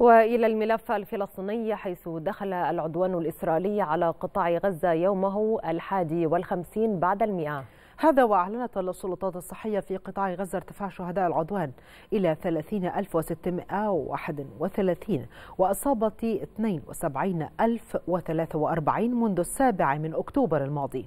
والى الملف الفلسطيني حيث دخل العدوان الاسرائيلي على قطاع غزه يومه الحادي والخمسين بعد المئه هذا وأعلنت السلطات الصحية في قطاع غزة ارتفاع شهداء العدوان إلى 30631 وإصابة 72043 منذ السابع من أكتوبر الماضي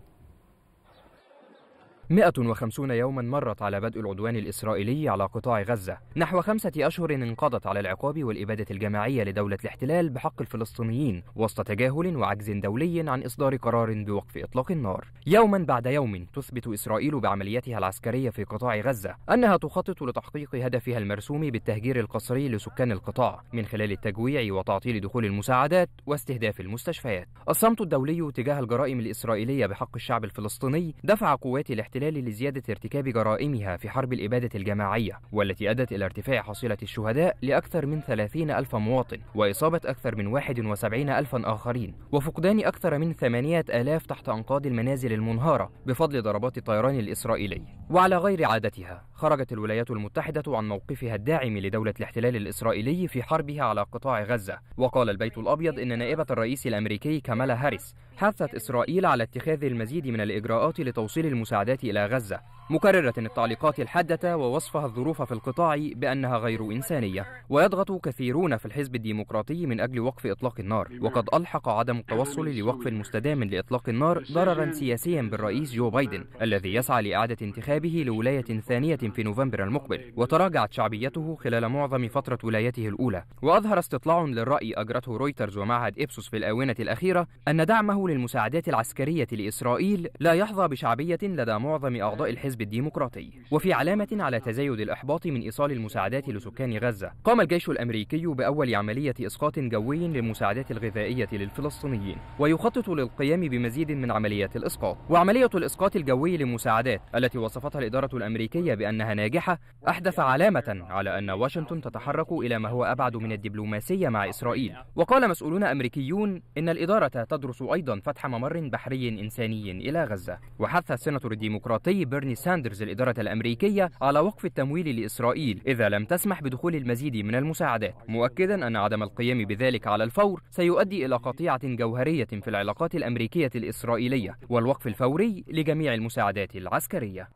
150 يوما مرت على بدء العدوان الإسرائيلي على قطاع غزة نحو خمسة أشهر انقضت على العقاب والإبادة الجماعية لدولة الاحتلال بحق الفلسطينيين وسط تجاهل وعجز دولي عن إصدار قرار بوقف إطلاق النار يوما بعد يوم تثبت إسرائيل بعملياتها العسكرية في قطاع غزة أنها تخطط لتحقيق هدفها المرسوم بالتهجير القسري لسكان القطاع من خلال التجويع وتعطيل دخول المساعدات واستهداف المستشفيات الصمت الدولي تجاه الجرائم الإسرائيلية بحق الشعب الفلسطيني دفع قوات الاحتلال الاحتلال لزيادة ارتكاب جرائمها في حرب الإبادة الجماعية والتي أدت إلى ارتفاع حصيلة الشهداء لأكثر من 30 ألف مواطن وإصابة أكثر من 71 ألفا آخرين وفقدان أكثر من 8 ألاف تحت أنقاض المنازل المنهارة بفضل ضربات الطيران الإسرائيلي وعلى غير عادتها خرجت الولايات المتحدة عن موقفها الداعم لدولة الاحتلال الإسرائيلي في حربها على قطاع غزة وقال البيت الأبيض إن نائبة الرئيس الأمريكي كامالا هاريس حثت إسرائيل على اتخاذ المزيد من الإجراءات لتوصيل المساعدات إلى غزة مكررة التعليقات الحادة ووصفها الظروف في القطاع بأنها غير إنسانية ويضغط كثيرون في الحزب الديمقراطي من أجل وقف إطلاق النار وقد ألحق عدم التوصل لوقف مستدام لإطلاق النار ضررا سياسيا بالرئيس جو بايدن الذي يسعى لإعادة انتخابه لولاية ثانية في نوفمبر المقبل وتراجعت شعبيته خلال معظم فترة ولايته الأولى وأظهر استطلاع للرأي أجرته رويترز ومعهد إبسوس في الآونة الأخيرة أن دعمه للمساعدات العسكرية لإسرائيل لا يحظى بشعبية لدى معظم أعضاء الحزب الحزب الديمقراطي وفي علامة على تزايد الإحباط من إيصال المساعدات لسكان غزة قام الجيش الأمريكي بأول عملية إسقاط جوي للمساعدات الغذائية للفلسطينيين ويخطط للقيام بمزيد من عمليات الإسقاط وعملية الإسقاط الجوي للمساعدات التي وصفتها الإدارة الأمريكية بأنها ناجحة أحدث علامة على أن واشنطن تتحرك إلى ما هو أبعد من الدبلوماسية مع إسرائيل وقال مسؤولون أمريكيون إن الإدارة تدرس أيضا فتح ممر بحري إنساني إلى غزة وحث السيناتور الديمقراطي بيرني ساندرز الإدارة الأمريكية على وقف التمويل لإسرائيل إذا لم تسمح بدخول المزيد من المساعدات مؤكدا أن عدم القيام بذلك على الفور سيؤدي إلى قطيعة جوهرية في العلاقات الأمريكية الإسرائيلية والوقف الفوري لجميع المساعدات العسكرية